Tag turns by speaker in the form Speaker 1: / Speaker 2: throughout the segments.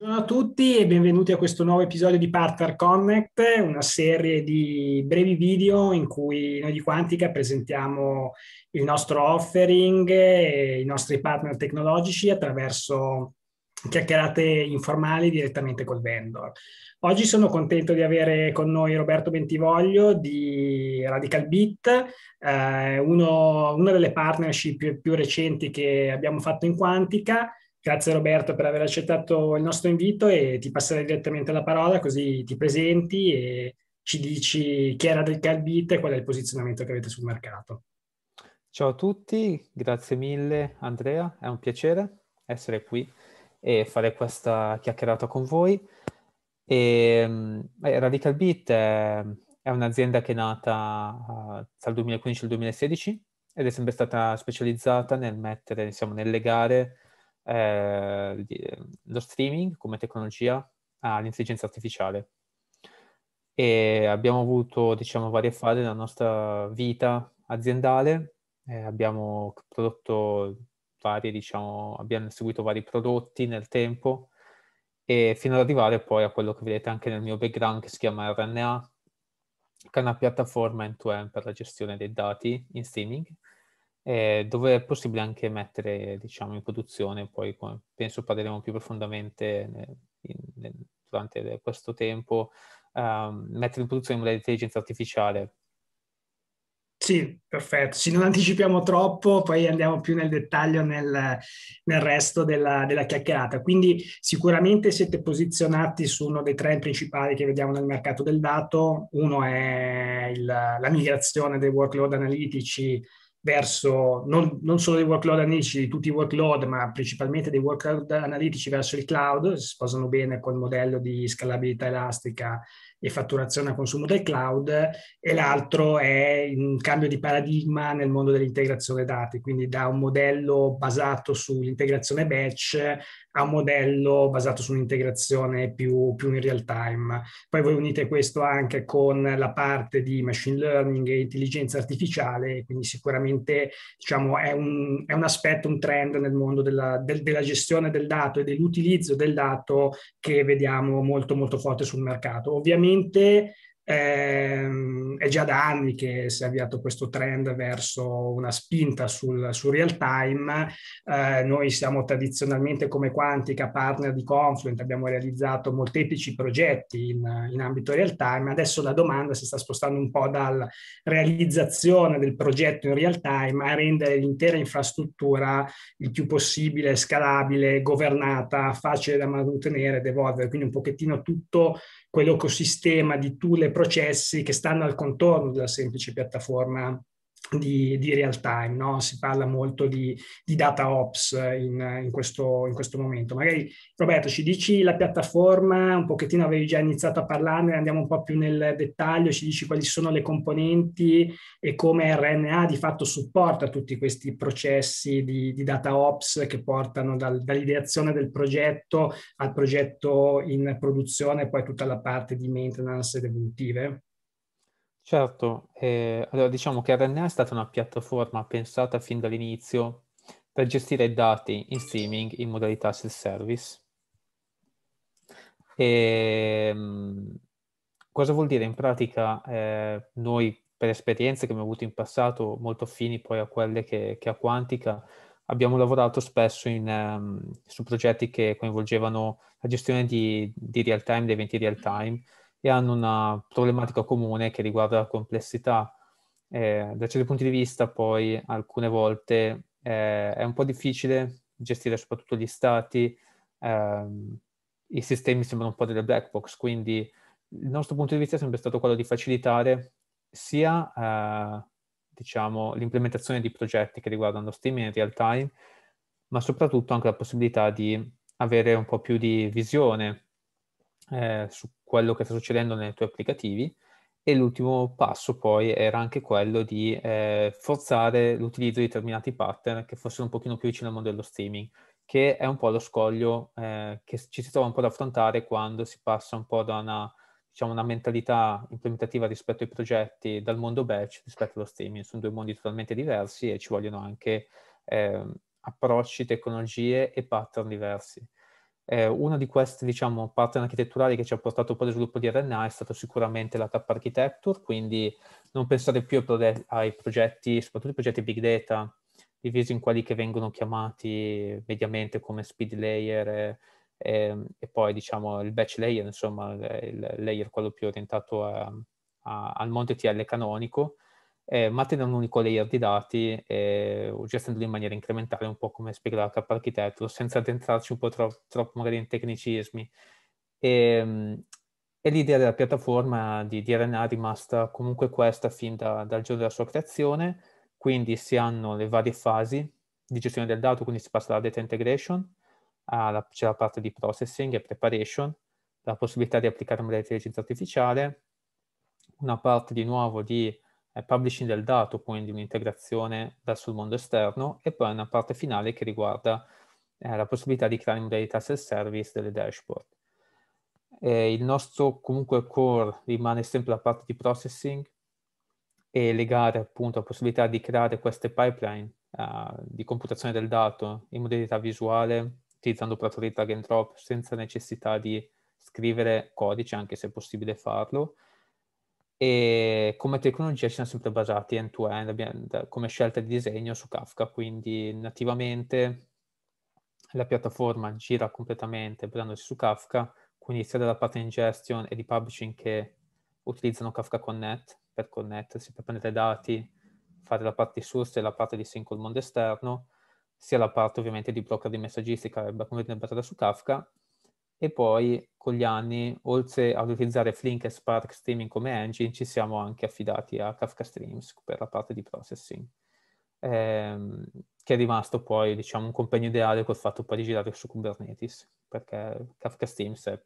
Speaker 1: Buongiorno a tutti e benvenuti a questo nuovo episodio di Partner Connect, una serie di brevi video in cui noi di Quantica presentiamo il nostro offering e i nostri partner tecnologici attraverso chiacchierate informali direttamente col vendor. Oggi sono contento di avere con noi Roberto Bentivoglio di Radical Beat, eh, uno, una delle partnership più, più recenti che abbiamo fatto in Quantica Grazie Roberto per aver accettato il nostro invito e ti passerei direttamente la parola così ti presenti e ci dici chi era del Calbit e qual è il posizionamento che avete sul mercato.
Speaker 2: Ciao a tutti, grazie mille Andrea, è un piacere essere qui e fare questa chiacchierata con voi. E, ehm, eh, Radical Beat è, è, un'azienda che è nata uh, tra il 2015 e il 2016 ed è sempre stata specializzata nel mettere, insomma, diciamo, nel legare eh, lo streaming come tecnologia all'intelligenza artificiale. E abbiamo avuto, diciamo, varie fasi della nostra vita aziendale, eh, abbiamo prodotto vari, diciamo, abbiamo seguito vari prodotti nel tempo e fino ad arrivare poi a quello che vedete anche nel mio background che si chiama RNA, che è una piattaforma end-to-end per la gestione dei dati in streaming, eh, dove è possibile anche mettere diciamo, in produzione, poi come penso parleremo più profondamente eh, in, in, durante questo tempo, ehm, mettere in produzione l'intelligenza artificiale.
Speaker 1: Sì, perfetto. Sì, non anticipiamo troppo, poi andiamo più nel dettaglio nel, nel resto della, della, chiacchierata. Quindi sicuramente siete posizionati su uno dei trend principali che vediamo nel mercato del dato. Uno è il, la migrazione dei workload analitici verso non, non, solo dei workload analitici, di tutti i workload, ma principalmente dei workload analitici verso il cloud, si sposano bene col modello di scalabilità elastica e fatturazione a consumo del cloud, e l'altro è un cambio di paradigma nel mondo dell'integrazione dati, quindi da un modello basato sull'integrazione batch a un modello basato su un'integrazione più, più, in real time. Poi voi unite questo anche con la parte di machine learning e intelligenza artificiale, quindi sicuramente diciamo, è, un, è un aspetto, un trend nel mondo della, del, della gestione del dato e dell'utilizzo del dato che vediamo molto molto forte sul mercato. Ovviamente Ehm, è già da anni che si è avviato questo trend verso una spinta sul, sul real time. Eh, noi siamo tradizionalmente come Quantica partner di Confluent, abbiamo realizzato molteplici progetti in, in, ambito real time. Adesso la domanda si sta spostando un po' dalla realizzazione del progetto in real time a rendere l'intera infrastruttura il più possibile scalabile, governata, facile da mantenere ed evolvere. Quindi un pochettino tutto quell'ecosistema di tool e processi che stanno al contorno della semplice piattaforma di, di, real time, no? si parla molto di, di data ops in, in, questo, in, questo, momento. Magari Roberto ci dici la piattaforma, un pochettino avevi già iniziato a parlarne, andiamo un po' più nel dettaglio, ci dici quali sono le componenti e come RNA di fatto supporta tutti questi processi di, di data ops che portano dal, dall'ideazione del progetto al progetto in produzione e poi tutta la parte di maintenance ed evolutive.
Speaker 2: Certo, eh, allora diciamo che RNA è stata una piattaforma pensata fin dall'inizio per gestire dati in streaming in modalità self-service. E, ehm, cosa vuol dire in pratica eh, noi per esperienze che abbiamo avuto in passato molto affini poi a quelle che, che a Quantica abbiamo lavorato spesso in, um, su progetti che coinvolgevano la gestione di, di real time, di eventi real time e hanno una problematica comune che riguarda la complessità. Eh, da certi punti di vista poi alcune volte eh, è un po' difficile gestire soprattutto gli stati, ehm, i sistemi sembrano un po' delle black box, quindi il nostro punto di vista è sempre stato quello di facilitare sia eh, diciamo, l'implementazione di progetti che riguardano lo streaming in real time, ma soprattutto anche la possibilità di avere un po' più di visione eh, su quello che sta succedendo nei tuoi applicativi e l'ultimo passo poi era anche quello di eh, forzare l'utilizzo di determinati pattern che fossero un pochino più vicini al modello streaming, che è un po' lo scoglio eh, che ci si trova un po' ad affrontare quando si passa un po' da una, diciamo, una mentalità implementativa rispetto ai progetti dal mondo batch rispetto allo streaming. Sono due mondi totalmente diversi e ci vogliono anche eh, approcci, tecnologie e pattern diversi. Eh, una di queste, diciamo, pattern architetturali che ci ha portato poi allo sviluppo di RNA è stata sicuramente la TAP architecture, quindi non pensare più ai, pro- ai progetti, soprattutto ai progetti big data, divisi in quelli che vengono chiamati mediamente come speed layer e, eh, e, ehm, e poi diciamo il batch layer, insomma il, il layer quello più orientato a, a, al monte TL canonico, eh, ma tenere un unico layer di dati eh, gestendoli in maniera incrementale, un po' come spiegava K Architetto, senza addentrarci un po' tro- troppo magari in tecnicismi. E, ehm, e l'idea della piattaforma di DRNA è rimasta comunque questa fin da, dal giorno della sua creazione, quindi si hanno le varie fasi di gestione del dato, quindi si passa dalla data integration, alla, c'è la parte di processing e preparation, la possibilità di applicare modelli di intelligenza artificiale, una parte di nuovo di publishing del dato, quindi un'integrazione verso il mondo esterno e poi una parte finale che riguarda eh, la possibilità di creare modalità self service delle dashboard. Eh, il nostro comunque core rimane sempre la parte di processing e legare appunto la possibilità di creare queste pipeline eh, di computazione del dato in modalità visuale utilizzando operatori drag and drop senza necessità di scrivere codice anche se è possibile farlo e come tecnologia siamo sempre basati end-to-end abbiamo, come scelta di disegno su Kafka, quindi nativamente la piattaforma gira completamente basandosi su Kafka, quindi sia dalla parte ingestion e di publishing che utilizzano Kafka Connect per connettersi, per prendere dati, fare la parte di source e la parte di sync col mondo esterno, sia la parte ovviamente di blocca di messaggistica come viene basata su Kafka, e poi con gli anni, oltre ad utilizzare Flink e Spark Streaming come engine, ci siamo anche affidati a Kafka Streams per la parte di processing, ehm, che è rimasto poi, diciamo, un compagno ideale col fatto poi di girare su Kubernetes, perché Kafka Streams è,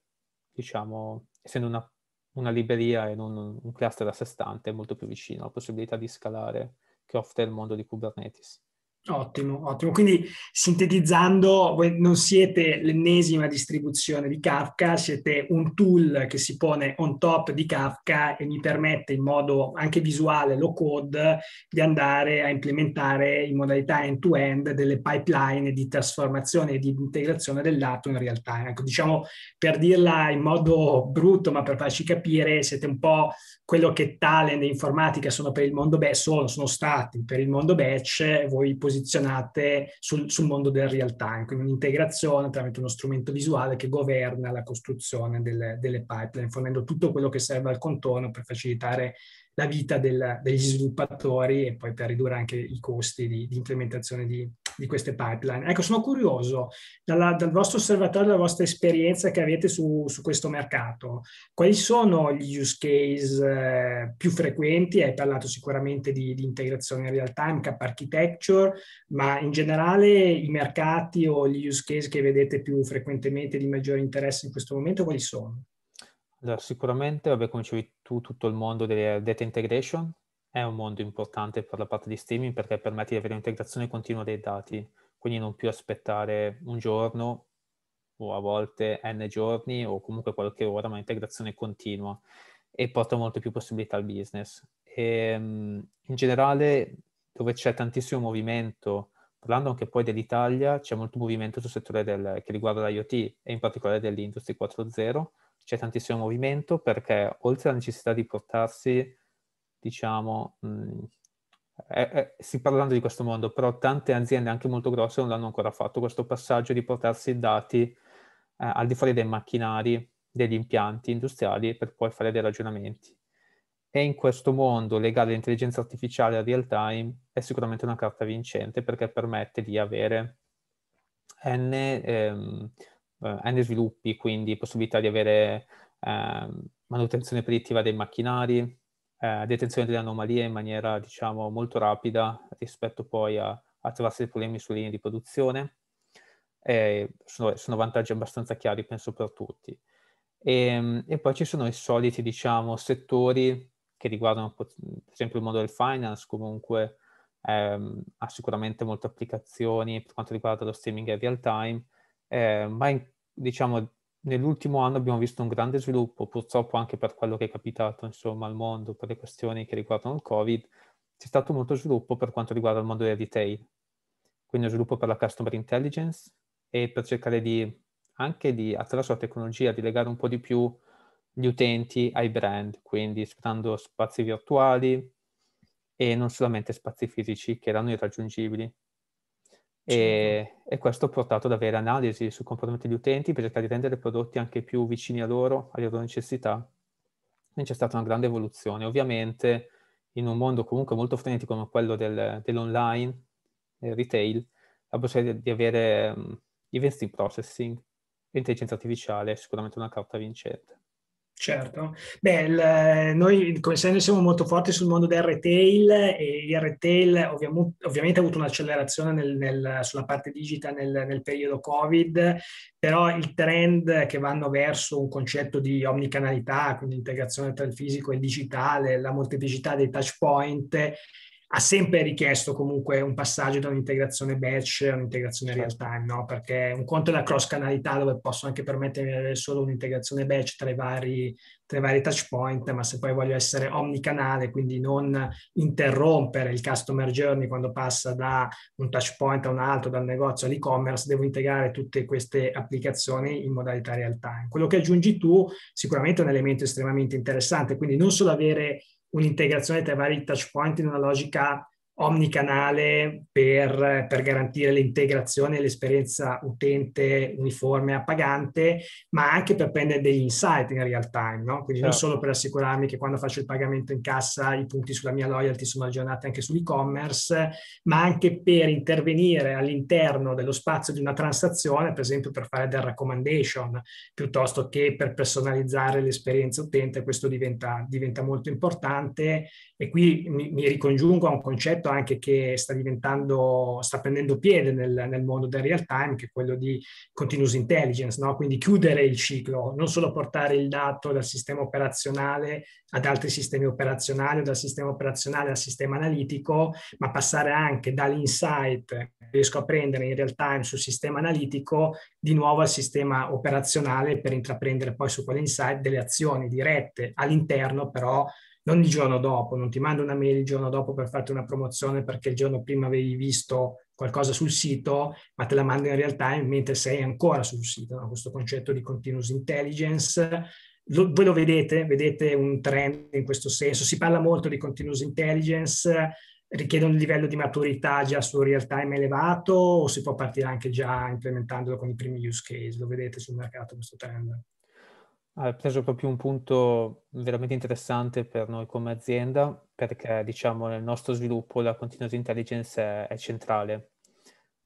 Speaker 2: diciamo, essendo una, una libreria e non un cluster a sé stante, è molto più vicino alla possibilità di scalare che offre il mondo di Kubernetes.
Speaker 1: Ottimo, ottimo. Quindi sintetizzando, voi non siete l'ennesima distribuzione di Kafka, siete un tool che si pone on top di Kafka e mi permette in modo anche visuale, low code, di andare a implementare in modalità end-to-end delle pipeline di trasformazione e di integrazione del dato in real time. Ecco, diciamo, per dirla in modo brutto, ma per farci capire, siete un po' quello che Talent e informatica sono per il mondo batch, sono, sono stati per il mondo batch, voi posizionate posizionate sul, sul mondo del real time, quindi un'integrazione tramite uno strumento visuale che governa la costruzione delle, delle pipeline, fornendo tutto quello che serve al contorno per facilitare la vita del, degli sviluppatori e poi per ridurre anche i costi di, di implementazione di, di queste pipeline. Ecco, sono curioso dalla, dal vostro osservatorio, dalla vostra esperienza che avete su, su questo mercato, quali sono gli use case eh, più frequenti? Hai parlato sicuramente di, di integrazione in real time, cap architecture, ma in generale i mercati o gli use case che vedete più frequentemente di maggiore interesse in questo momento, quali sono?
Speaker 2: Allora, sicuramente, vabbè, come dicevi tu, tutto il mondo delle data integration, è un mondo importante per la parte di streaming perché permette di avere un'integrazione continua dei dati, quindi non più aspettare un giorno o a volte n giorni o comunque qualche ora, ma integrazione continua e porta molte più possibilità al business. E, ehm, in generale, dove c'è tantissimo movimento, parlando anche poi dell'Italia, c'è molto movimento sul settore del, che riguarda l'IoT e in particolare dell'Industry 4.0, c'è tantissimo movimento perché oltre alla necessità di portarsi diciamo, mh, mm, è, è, si parlando di questo mondo, però tante aziende, anche molto grosse, non l'hanno ancora fatto, questo passaggio di portarsi i dati eh, al di fuori dei macchinari, degli impianti industriali per poi fare dei ragionamenti. E in questo mondo legare l'intelligenza artificiale al real time è sicuramente una carta vincente perché permette di avere n, ehm, eh, n sviluppi, quindi possibilità di avere ehm, manutenzione predittiva dei macchinari, eh, detenzione delle anomalie in maniera diciamo molto rapida rispetto poi a, a trovarsi dei problemi sulle linee di produzione. Eh, sono, sono, vantaggi abbastanza chiari, penso, per tutti. E, ehm, e, poi ci sono i soliti, diciamo, settori che riguardano, per esempio, il mondo del finance, comunque ehm, ha sicuramente molte applicazioni per quanto riguarda lo streaming in real time, eh, ma in, diciamo, nell'ultimo anno abbiamo visto un grande sviluppo, purtroppo anche per quello che è capitato insomma, al mondo, per le questioni che riguardano il Covid, c'è stato molto sviluppo per quanto riguarda il mondo del retail, quindi lo sviluppo per la customer intelligence e per cercare di, anche di, attraverso la tecnologia, di legare un po' di più gli utenti ai brand, quindi sfruttando spazi virtuali e non solamente spazi fisici che erano irraggiungibili. Certo. E, e, questo ha portato ad avere analisi sui comportamenti degli utenti per cercare di rendere i prodotti anche più vicini a loro, alle loro necessità. Quindi c'è stata una grande evoluzione. Ovviamente in un mondo comunque molto frenetico come quello del, dell'online, del retail, la possibilità di avere um, events in processing e intelligenza artificiale è sicuramente una carta vincente.
Speaker 1: Certo, beh, il, eh, noi come sempre siamo molto forti sul mondo del retail e il retail ovviamente, ovviamente ha avuto un'accelerazione nel, nel, sulla parte digitale nel, nel, periodo Covid, però il trend che vanno verso un concetto di omnicanalità, quindi integrazione tra il fisico e il digitale, la molteplicità dei touch point ha sempre richiesto comunque un passaggio da un'integrazione batch a un'integrazione certo. real time, no? perché un conto è la cross canalità dove posso anche permettermi di avere solo un'integrazione batch tra i vari, tra i vari touch point, ma se poi voglio essere omnicanale, quindi non interrompere il customer journey quando passa da un touch point a un altro, dal negozio all'e-commerce, devo integrare tutte queste applicazioni in modalità real time. Quello che aggiungi tu sicuramente è un elemento estremamente interessante, quindi non solo avere un'integrazione tra i vari touch point in una logica omnicanale per, per, garantire l'integrazione e l'esperienza utente uniforme a pagante, ma anche per prendere degli insight in real time, no? Quindi certo. non solo per assicurarmi che quando faccio il pagamento in cassa i punti sulla mia loyalty sono aggiornati anche sull'e-commerce, ma anche per intervenire all'interno dello spazio di una transazione, per esempio per fare del recommendation, piuttosto che per personalizzare l'esperienza utente, questo diventa, diventa molto importante e qui mi, mi ricongiungo a un concetto aspetto anche che sta diventando, sta prendendo piede nel, nel mondo del real time, che è quello di continuous intelligence, no? quindi chiudere il ciclo, non solo portare il dato dal sistema operazionale ad altri sistemi operazionali o dal sistema operazionale al sistema analitico, ma passare anche dall'insight che riesco a prendere in real time sul sistema analitico di nuovo al sistema operazionale per intraprendere poi su quell'insight delle azioni dirette all'interno però non il giorno dopo, non ti mando una mail il giorno dopo per farti una promozione perché il giorno prima avevi visto qualcosa sul sito, ma te la mando in real time mentre sei ancora sul sito, no? questo concetto di continuous intelligence. Lo, voi lo vedete, vedete un trend in questo senso, si parla molto di continuous intelligence, richiede un livello di maturità già su real time elevato o si può partire anche già implementandolo con i primi use case? Lo vedete sul mercato questo trend?
Speaker 2: Ha preso proprio un punto veramente interessante per noi come azienda, perché diciamo nel nostro sviluppo la continuous intelligence è, è centrale.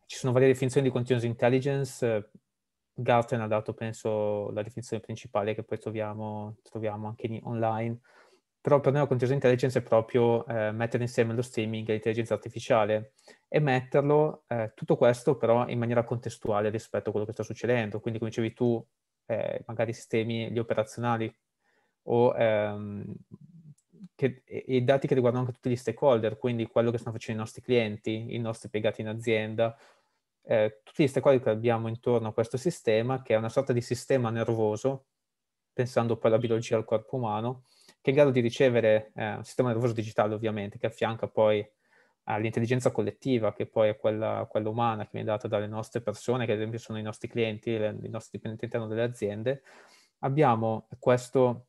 Speaker 2: Ci sono varie definizioni di continuous intelligence, Gartner ha dato penso la definizione principale che poi troviamo, troviamo anche in, online, però per noi la continuous intelligence è proprio eh, mettere insieme lo streaming e l'intelligenza artificiale e metterlo, eh, tutto questo però in maniera contestuale rispetto a quello che sta succedendo, quindi come dicevi tu eh, magari sistemi, gli operazionali o, ehm, che, e dati che riguardano anche tutti gli stakeholder, quindi quello che stanno facendo i nostri clienti, i nostri impiegati in azienda, eh, tutti gli stakeholder che abbiamo intorno a questo sistema, che è una sorta di sistema nervoso, pensando poi alla biologia del corpo umano, che è in grado di ricevere, eh, un sistema nervoso digitale ovviamente, che affianca poi all'intelligenza collettiva, che poi è quella, quella, umana che viene data dalle nostre persone, che ad esempio sono i nostri clienti, le, i nostri dipendenti all'interno delle aziende, abbiamo questo,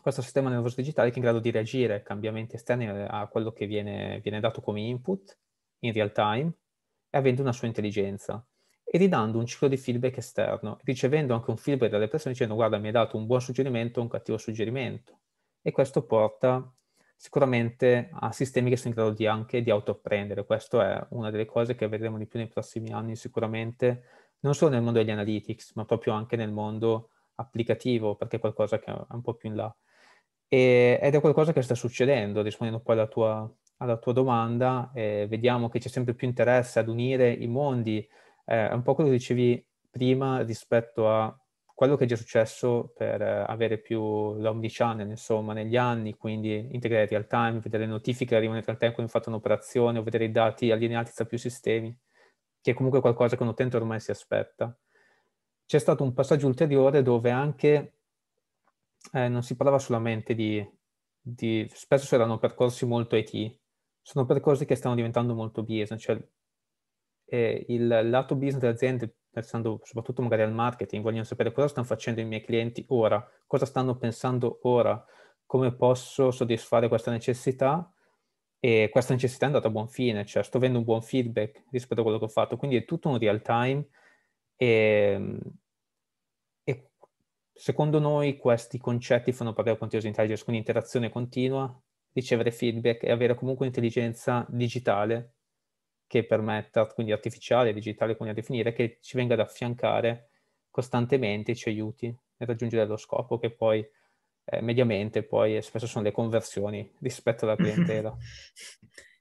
Speaker 2: questo, sistema nervoso digitale che è in grado di reagire ai cambiamenti esterni eh, a quello che viene, viene dato come input in real time e avendo una sua intelligenza e ridando un ciclo di feedback esterno, ricevendo anche un feedback dalle persone dicendo guarda mi hai dato un buon suggerimento o un cattivo suggerimento. E questo porta sicuramente a sistemi che sono in grado di anche di autoapprendere. Questa è una delle cose che vedremo di più nei prossimi anni sicuramente, non solo nel mondo degli analytics, ma proprio anche nel mondo applicativo, perché è qualcosa che è un po' più in là. E, ed è qualcosa che sta succedendo, rispondendo poi alla tua, alla tua domanda, eh, vediamo che c'è sempre più interesse ad unire i mondi, eh, è un po' quello che dicevi prima rispetto a quello che è già successo per eh, avere più l'omnichannel, insomma, negli anni, quindi integrare real time, vedere le notifiche che arrivano nel real time quando fate un'operazione o vedere i dati allineati tra più sistemi, che è comunque qualcosa che un utente ormai si aspetta. C'è stato un passaggio ulteriore dove anche eh, non si parlava solamente di, di... spesso erano percorsi molto IT, sono percorsi che stanno diventando molto business, cioè eh, il lato business dell'azienda pensando soprattutto magari al marketing, vogliono sapere cosa stanno facendo i miei clienti ora, cosa stanno pensando ora, come posso soddisfare questa necessità e questa necessità è andata a buon fine, cioè sto avendo un buon feedback rispetto a quello che ho fatto, quindi è tutto un real time e, ehm, e secondo noi questi concetti fanno parte della continuous intelligence, quindi interazione continua, ricevere feedback e avere comunque intelligenza digitale che permetta, quindi artificiale, digitale, come a definire, che ci venga ad affiancare costantemente e ci aiuti nel raggiungere lo scopo che poi eh, mediamente poi spesso sono le conversioni rispetto alla clientela.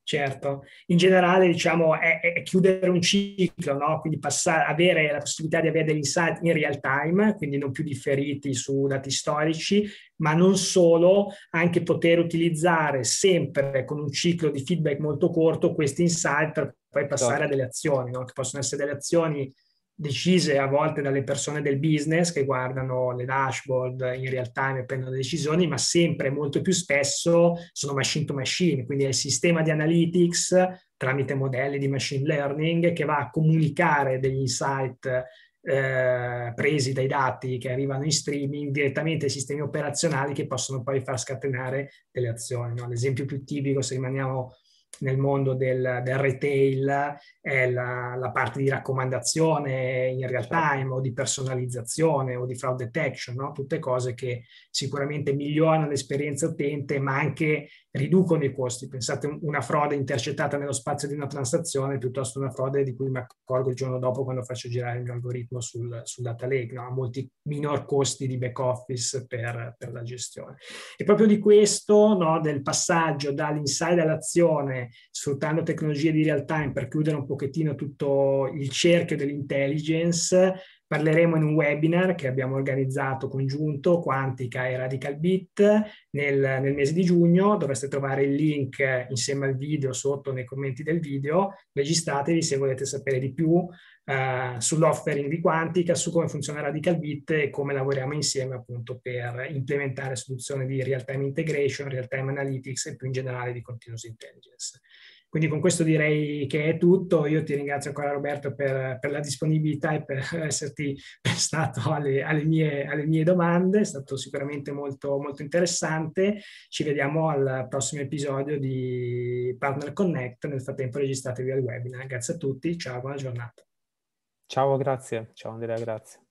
Speaker 1: Certo, in generale diciamo è, è chiudere un ciclo, no? quindi passare, avere la possibilità di avere degli insight in real time, quindi non più differiti su dati storici, ma non solo, anche poter utilizzare sempre con un ciclo di feedback molto corto questi insight per poi passare certo. Esatto. a delle azioni, no? che possono essere delle azioni decise a volte dalle persone del business che guardano le dashboard in real time e prendono decisioni, ma sempre molto più spesso sono machine to machine, quindi è il sistema di analytics tramite modelli di machine learning che va a comunicare degli insight eh, presi dai dati che arrivano in streaming direttamente ai sistemi operazionali che possono poi far scatenare delle azioni. No? L'esempio più tipico, se rimaniamo nel mondo del, del retail è la, la, parte di raccomandazione in real time certo. eh, o di personalizzazione o di fraud detection, no? tutte cose che sicuramente migliorano l'esperienza utente ma anche riducono i costi. Pensate una frode intercettata nello spazio di una transazione piuttosto una frode di cui mi accorgo il giorno dopo quando faccio girare il mio algoritmo sul, sul data lake, no? molti minor costi di back office per, per, la gestione. E proprio di questo, no? del passaggio dall'insight all'azione, sfruttando tecnologie di real time per chiudere un pochettino tutto il cerchio dell'intelligence, parleremo in un webinar che abbiamo organizzato congiunto Quantica e Radical Beat nel, nel, mese di giugno. Dovreste trovare il link insieme al video sotto nei commenti del video. Registratevi se volete sapere di più eh, sull'offering di Quantica, su come funziona Radical Beat e come lavoriamo insieme appunto per implementare soluzioni di real-time integration, real-time analytics e più in generale di continuous intelligence. Quindi con questo direi che è tutto. Io ti ringrazio ancora Roberto per, per la disponibilità e per esserti prestato alle, alle, mie, alle, mie, domande. È stato sicuramente molto, molto interessante. Ci vediamo al prossimo episodio di Partner Connect. Nel frattempo registratevi al webinar. Grazie a tutti, ciao, buona giornata.
Speaker 2: Ciao, grazie. Ciao Andrea, grazie.